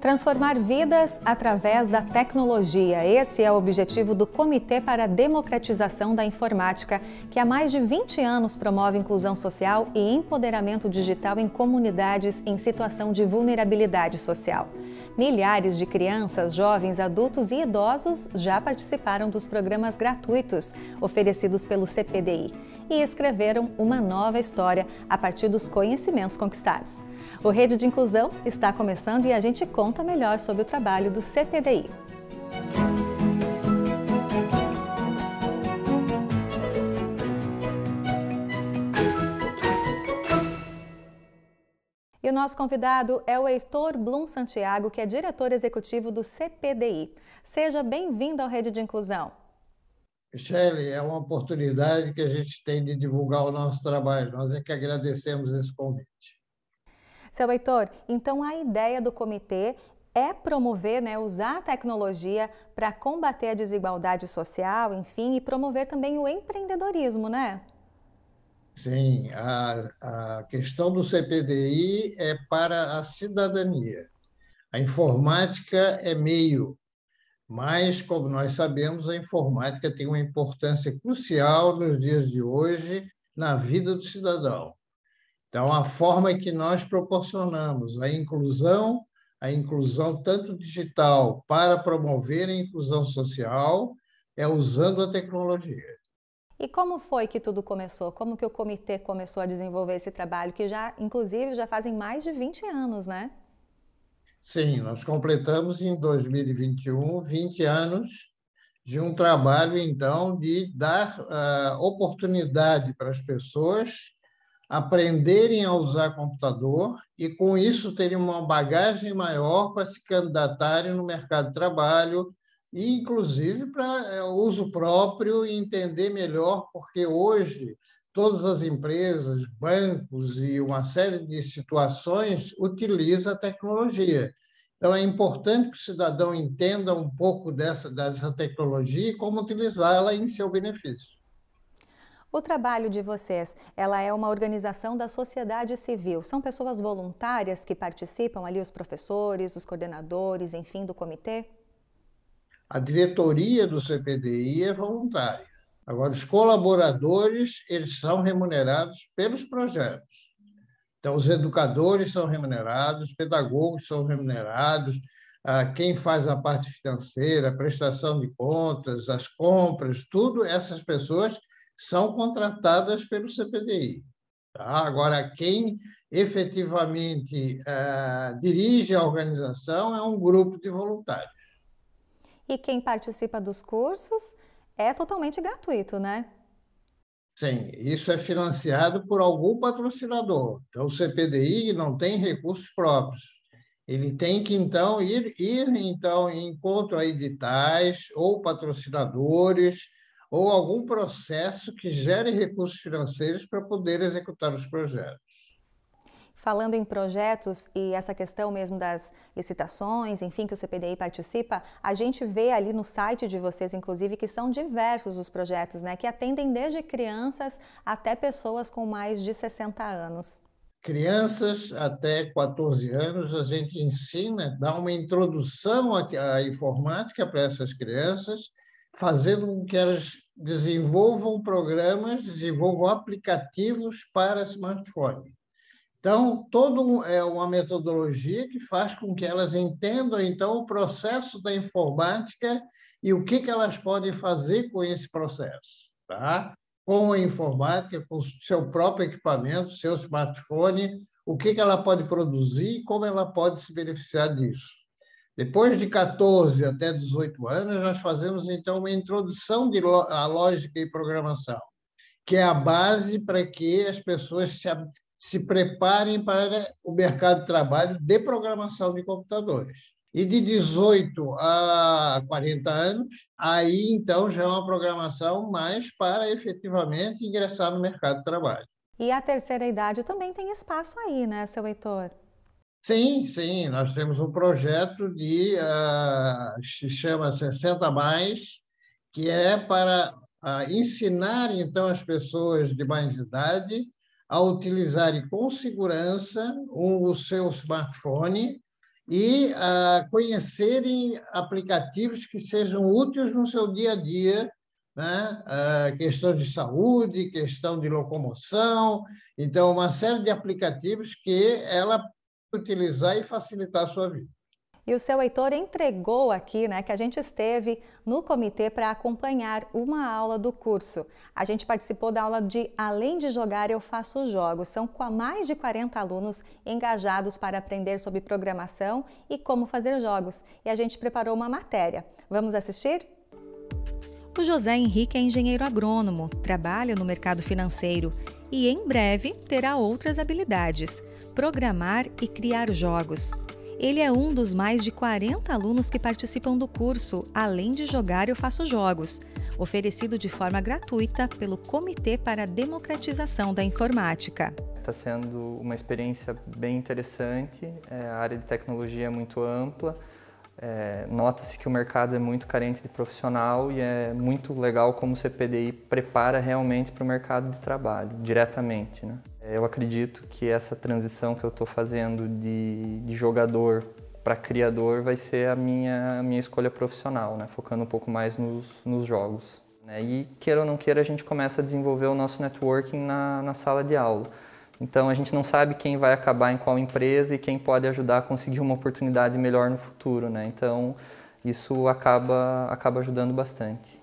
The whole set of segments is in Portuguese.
Transformar vidas através da tecnologia. Esse é o objetivo do Comitê para a Democratização da Informática, que há mais de 20 anos promove inclusão social e empoderamento digital em comunidades em situação de vulnerabilidade social. Milhares de crianças, jovens, adultos e idosos já participaram dos programas gratuitos oferecidos pelo CPDI e escreveram uma nova história a partir dos conhecimentos conquistados. O Rede de Inclusão está começando e a gente conta melhor sobre o trabalho do CPDI. E o nosso convidado é o Heitor Blum Santiago, que é diretor executivo do CPDI. Seja bem-vindo ao Rede de Inclusão. Michelle é uma oportunidade que a gente tem de divulgar o nosso trabalho. Nós é que agradecemos esse convite. Seu Heitor, então a ideia do comitê é promover, né, usar a tecnologia para combater a desigualdade social, enfim, e promover também o empreendedorismo, né? Sim, a, a questão do CPDI é para a cidadania. A informática é meio, mas, como nós sabemos, a informática tem uma importância crucial nos dias de hoje na vida do cidadão. Então, a forma que nós proporcionamos a inclusão, a inclusão tanto digital para promover a inclusão social, é usando a tecnologia. E como foi que tudo começou? Como que o comitê começou a desenvolver esse trabalho que já, inclusive, já fazem mais de 20 anos, né? Sim, nós completamos em 2021 20 anos de um trabalho, então, de dar uh, oportunidade para as pessoas aprenderem a usar computador e, com isso, terem uma bagagem maior para se candidatarem no mercado de trabalho e, inclusive, para uh, uso próprio e entender melhor, porque hoje todas as empresas, bancos e uma série de situações utiliza a tecnologia. Então, é importante que o cidadão entenda um pouco dessa, dessa tecnologia e como utilizá-la em seu benefício. O trabalho de vocês, ela é uma organização da sociedade civil. São pessoas voluntárias que participam ali, os professores, os coordenadores, enfim, do comitê? A diretoria do CPDI é voluntária. Agora, os colaboradores, eles são remunerados pelos projetos. Então, os educadores são remunerados, os pedagogos são remunerados, ah, quem faz a parte financeira, a prestação de contas, as compras, tudo, essas pessoas são contratadas pelo CPDI. Tá? Agora, quem efetivamente ah, dirige a organização é um grupo de voluntários. E quem participa dos cursos é totalmente gratuito, né? Sim, isso é financiado por algum patrocinador. Então, o CPDI não tem recursos próprios. Ele tem que, então, ir, ir então, em encontro a editais ou patrocinadores ou algum processo que gere recursos financeiros para poder executar os projetos. Falando em projetos e essa questão mesmo das licitações, enfim, que o CPDI participa, a gente vê ali no site de vocês, inclusive, que são diversos os projetos, né? Que atendem desde crianças até pessoas com mais de 60 anos. Crianças até 14 anos, a gente ensina, dá uma introdução à informática para essas crianças, fazendo com que elas desenvolvam programas, desenvolvam aplicativos para smartphone. Então, toda é uma metodologia que faz com que elas entendam, então, o processo da informática e o que, que elas podem fazer com esse processo, tá? Com a informática, com o seu próprio equipamento, seu smartphone, o que, que ela pode produzir e como ela pode se beneficiar disso. Depois de 14 até 18 anos, nós fazemos, então, uma introdução à lógica e programação, que é a base para que as pessoas se se preparem para o mercado de trabalho de programação de computadores. E de 18 a 40 anos, aí então já é uma programação mais para efetivamente ingressar no mercado de trabalho. E a terceira idade também tem espaço aí, né, seu Heitor? Sim, sim. Nós temos um projeto de uh, se chama 60 mais, que é para uh, ensinar então as pessoas de mais idade a utilizarem com segurança o seu smartphone e a ah, conhecerem aplicativos que sejam úteis no seu dia a dia, né? A ah, questão de saúde, questão de locomoção, então uma série de aplicativos que ela utilizar e facilitar a sua vida. E o seu Heitor entregou aqui, né, que a gente esteve no comitê para acompanhar uma aula do curso. A gente participou da aula de Além de Jogar, Eu Faço Jogos. São com mais de 40 alunos engajados para aprender sobre programação e como fazer jogos. E a gente preparou uma matéria. Vamos assistir? O José Henrique é engenheiro agrônomo, trabalha no mercado financeiro e em breve terá outras habilidades: programar e criar jogos. Ele é um dos mais de 40 alunos que participam do curso Além de Jogar, Eu Faço Jogos, oferecido de forma gratuita pelo Comitê para a Democratização da Informática. Está sendo uma experiência bem interessante, é, a área de tecnologia é muito ampla, é, Nota-se que o mercado é muito carente de profissional e é muito legal como o CPDI prepara realmente para o mercado de trabalho, diretamente. Né? É, eu acredito que essa transição que eu estou fazendo de, de jogador para criador vai ser a minha, a minha escolha profissional, né? focando um pouco mais nos, nos jogos. Né? E queira ou não queira, a gente começa a desenvolver o nosso networking na, na sala de aula. Então a gente não sabe quem vai acabar em qual empresa e quem pode ajudar a conseguir uma oportunidade melhor no futuro, né? Então isso acaba, acaba ajudando bastante.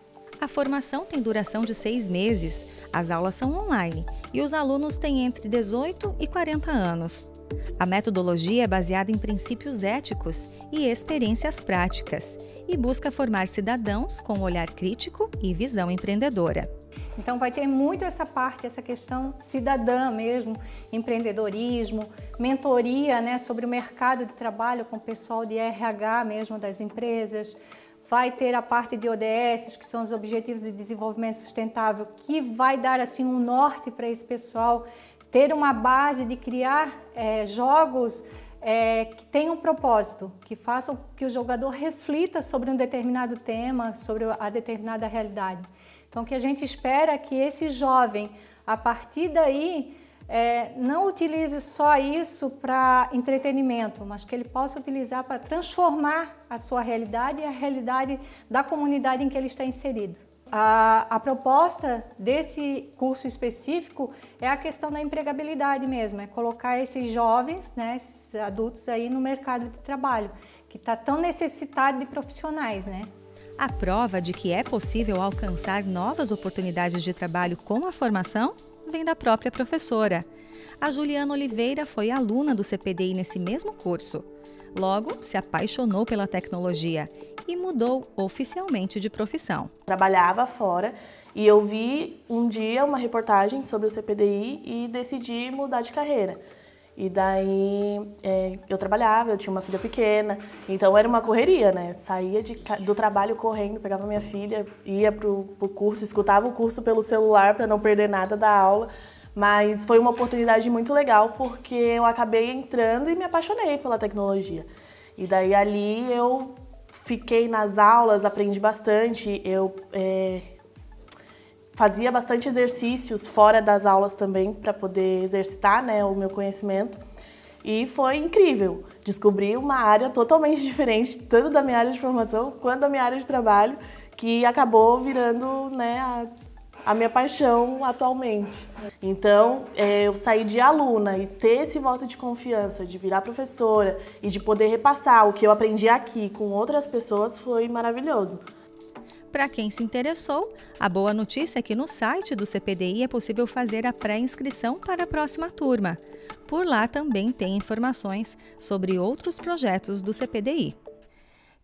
A formação tem duração de seis meses, as aulas são online e os alunos têm entre 18 e 40 anos. A metodologia é baseada em princípios éticos e experiências práticas e busca formar cidadãos com olhar crítico e visão empreendedora. Então vai ter muito essa parte, essa questão cidadã mesmo, empreendedorismo, mentoria né, sobre o mercado de trabalho com o pessoal de RH mesmo das empresas, vai ter a parte de ODS, que são os Objetivos de Desenvolvimento Sustentável, que vai dar assim um norte para esse pessoal ter uma base de criar é, jogos é, que tenham um propósito, que façam que o jogador reflita sobre um determinado tema, sobre a determinada realidade. Então, o que a gente espera é que esse jovem, a partir daí, é, não utilize só isso para entretenimento, mas que ele possa utilizar para transformar a sua realidade e a realidade da comunidade em que ele está inserido. A, a, proposta desse curso específico é a questão da empregabilidade mesmo, é colocar esses jovens, né, esses adultos aí no mercado de trabalho, que está tão necessitado de profissionais, né? a prova de que é possível alcançar novas oportunidades de trabalho com a formação vem da própria professora. A Juliana Oliveira foi aluna do CPDI nesse mesmo curso. Logo, se apaixonou pela tecnologia e mudou oficialmente de profissão. Trabalhava fora e eu vi um dia uma reportagem sobre o CPDI e decidi mudar de carreira. E daí é, eu trabalhava, eu tinha uma filha pequena, então era uma correria, né? Saía de, do trabalho correndo, pegava minha filha, ia pro, pro curso, escutava o curso pelo celular para não perder nada da aula. Mas foi uma oportunidade muito legal porque eu acabei entrando e me apaixonei pela tecnologia. E daí ali eu fiquei nas aulas, aprendi bastante, eu é, fazia bastante exercícios fora das aulas também para poder exercitar né, o meu conhecimento. E foi incrível. Descobri uma área totalmente diferente, tanto da minha área de formação quanto da minha área de trabalho, que acabou virando né, a, a minha paixão atualmente. Então, é, eu saí de aluna e ter esse voto de confiança, de virar professora e de poder repassar o que eu aprendi aqui com outras pessoas foi maravilhoso. Para quem se interessou, a boa notícia é que no site do CPDI é possível fazer a pré-inscrição para a próxima turma. Por lá também tem informações sobre outros projetos do CPDI.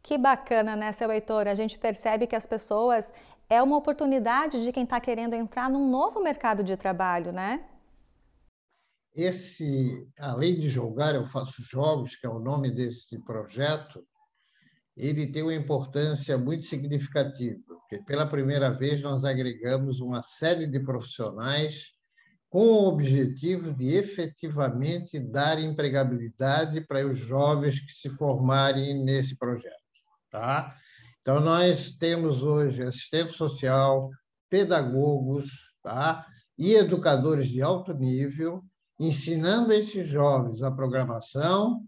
Que bacana, né, seu Heitor? A gente percebe que as pessoas é uma oportunidade de quem está querendo entrar num novo mercado de trabalho, né? Esse, além de jogar, eu faço jogos, que é o nome desse projeto, ele tem uma importância muito significativa, porque pela primeira vez nós agregamos uma série de profissionais com o objetivo de efetivamente dar empregabilidade para os jovens que se formarem nesse projeto. Tá? Então, nós temos hoje assistente social, pedagogos tá? e educadores de alto nível ensinando esses jovens a programação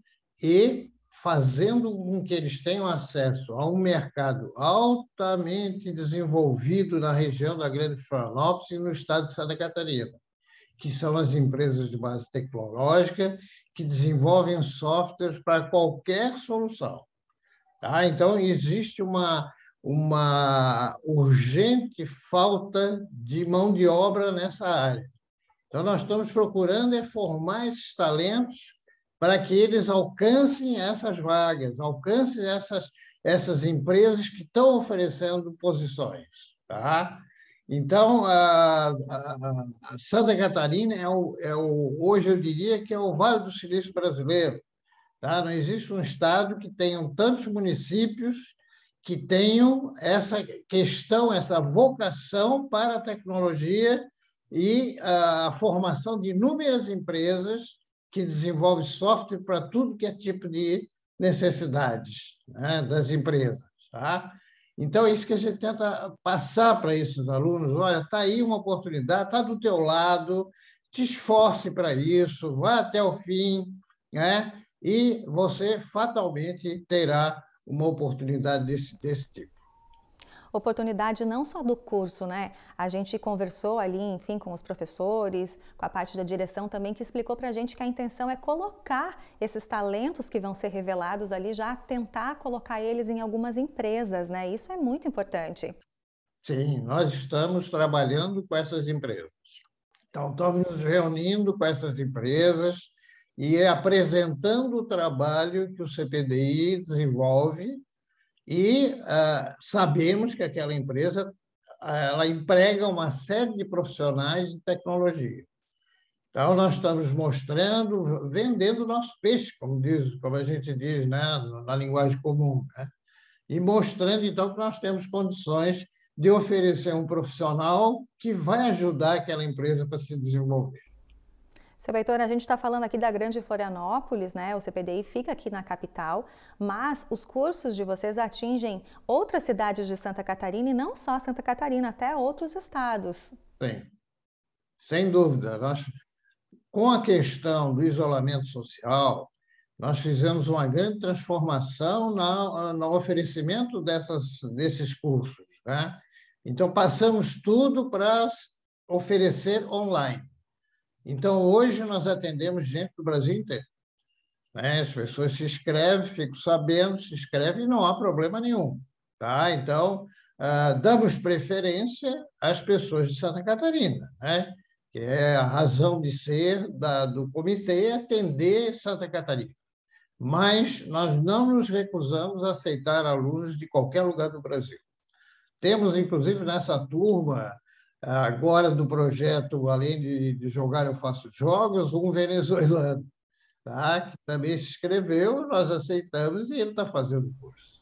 e fazendo com que eles tenham acesso a um mercado altamente desenvolvido na região da Grande Florianópolis e no estado de Santa Catarina, que são as empresas de base tecnológica que desenvolvem softwares para qualquer solução. Tá? Então, existe uma, uma urgente falta de mão de obra nessa área. Então, nós estamos procurando é formar esses talentos para que eles alcancem essas vagas, alcancem essas, essas empresas que estão oferecendo posições. Tá? Então, a, a, a Santa Catarina é o, é o, hoje eu diria que é o Vale do Silício brasileiro. Tá? Não existe um estado que tenha tantos municípios que tenham essa questão, essa vocação para a tecnologia e a formação de inúmeras empresas que desenvolve software para tudo que é tipo de necessidades né, das empresas. Tá? Então, é isso que a gente tenta passar para esses alunos. Olha, está aí uma oportunidade, está do teu lado, te esforce para isso, vá até o fim, né? e você fatalmente terá uma oportunidade desse, desse tipo oportunidade não só do curso, né? A gente conversou ali, enfim, com os professores, com a parte da direção também, que explicou para a gente que a intenção é colocar esses talentos que vão ser revelados ali, já tentar colocar eles em algumas empresas, né? Isso é muito importante. Sim, nós estamos trabalhando com essas empresas. Então, estamos nos reunindo com essas empresas e é apresentando o trabalho que o CPDI desenvolve e ah, sabemos que aquela empresa ah, ela emprega uma série de profissionais de tecnologia. Então, nós estamos mostrando, vendendo nosso peixe, como, diz, como a gente diz né, na linguagem comum, né? e mostrando, então, que nós temos condições de oferecer um profissional que vai ajudar aquela empresa para se desenvolver. Seu Beitora, a gente está falando aqui da Grande Florianópolis, né? O CPDI fica aqui na capital, mas os cursos de vocês atingem outras cidades de Santa Catarina e não só Santa Catarina, até outros estados. Bem, sem dúvida. Nós, com a questão do isolamento social, nós fizemos uma grande transformação na, no oferecimento dessas, desses cursos. Né? Então, passamos tudo para oferecer online. Então, hoje nós atendemos gente do Brasil inteiro. Né? As pessoas se inscrevem, ficam sabendo, se inscrevem e não há problema nenhum. Tá? Então, uh, damos preferência às pessoas de Santa Catarina, né? que é a razão de ser da, do comitê atender Santa Catarina. Mas nós não nos recusamos a aceitar alunos de qualquer lugar do Brasil. Temos, inclusive, nessa turma, agora do projeto, além de, de jogar eu faço jogos, um venezuelano, tá? que também se inscreveu, nós aceitamos e ele está fazendo o curso.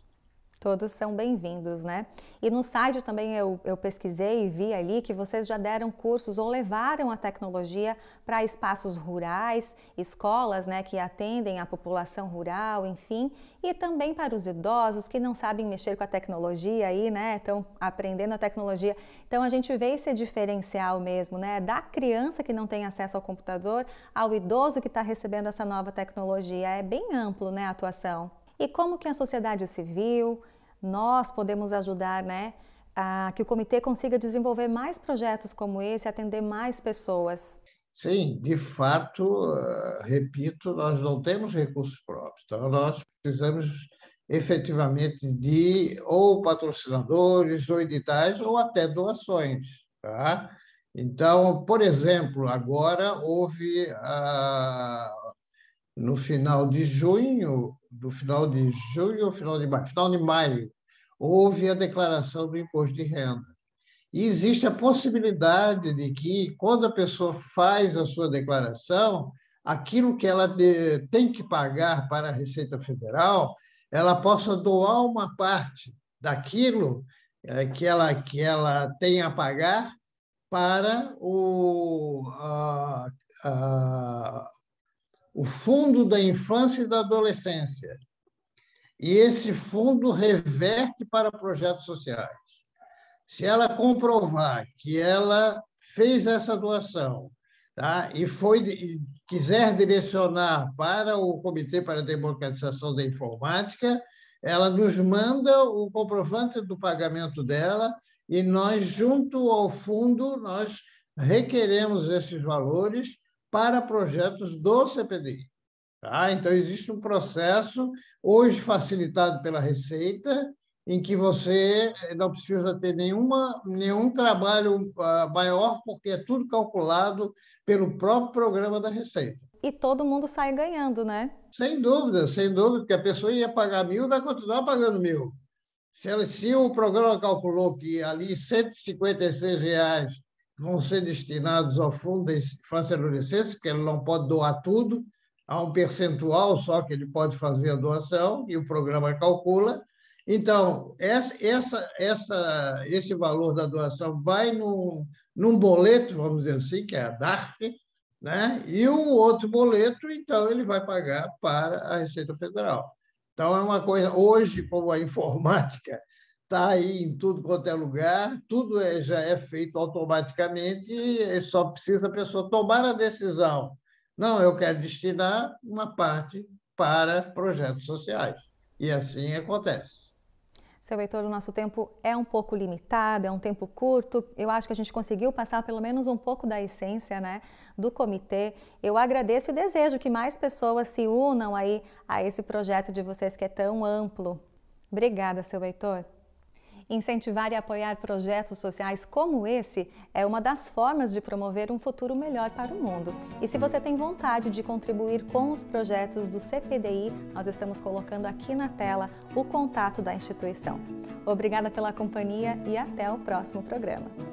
Todos são bem-vindos, né? E no site também eu, eu, pesquisei e vi ali que vocês já deram cursos ou levaram a tecnologia para espaços rurais, escolas, né, que atendem a população rural, enfim, e também para os idosos que não sabem mexer com a tecnologia aí, né, estão aprendendo a tecnologia. Então a gente vê esse diferencial mesmo, né, da criança que não tem acesso ao computador ao idoso que está recebendo essa nova tecnologia. É bem amplo, né, a atuação. E como que a sociedade civil, nós podemos ajudar, né? A que o comitê consiga desenvolver mais projetos como esse, atender mais pessoas. Sim, de fato, eh, repito, nós não temos recursos próprios, então nós precisamos efetivamente de ou patrocinadores, ou editais, ou até doações. Tá? Então, por exemplo, agora houve, ah, no final de junho, do final de julho ou final de maio? Final de maio, houve a declaração do imposto de renda. E existe a possibilidade de que, quando a pessoa faz a sua declaração, aquilo que ela de, tem que pagar para a Receita Federal, ela possa doar uma parte daquilo é, que ela, que ela tem a pagar para o, a, a, o fundo da infância e da adolescência. E esse fundo reverte para projetos sociais. Se ela comprovar que ela fez essa doação tá? e foi e quiser direcionar para o Comitê para a Democratização da Informática, ela nos manda o comprovante do pagamento dela e nós, junto ao fundo, nós requeremos esses valores para projetos do CPDI. Tá? Então, existe um processo, hoje facilitado pela Receita, em que você eh, não precisa ter nenhuma, nenhum trabalho ah, maior, porque é tudo calculado pelo próprio programa da Receita. E todo mundo sai ganhando, né? Sem dúvida, sem dúvida, porque a pessoa ia pagar mil, vai continuar pagando mil. Se, ela, se o programa calculou que ali R$ 156 reais vão ser destinados ao Fundo de Infância e Adolescência, porque ele não pode doar tudo, há um percentual só que ele pode fazer a doação e o programa calcula. Então, essa, essa, essa, esse valor da doação vai no, num boleto, vamos dizer assim, que é a DARF, né? e o outro boleto, então, ele vai pagar para a Receita Federal. Então, é uma coisa, hoje, como a informática está aí em tudo quanto é lugar, tudo é, já é feito automaticamente, e é só precisa a pessoa tomar a decisão. Não, eu quero destinar uma parte para projetos sociais. E assim acontece. Seu Heitor, o nosso tempo é um pouco limitado, é um tempo curto. Eu acho que a gente conseguiu passar pelo menos um pouco da essência né, do comitê. Eu agradeço e desejo que mais pessoas se unam aí a esse projeto de vocês que é tão amplo. Obrigada, seu Heitor. Incentivar e apoiar projetos sociais como esse é uma das formas de promover um futuro melhor para o mundo. E se você tem vontade de contribuir com os projetos do CPDI, nós estamos colocando aqui na tela o contato da instituição. Obrigada pela companhia e até o próximo programa.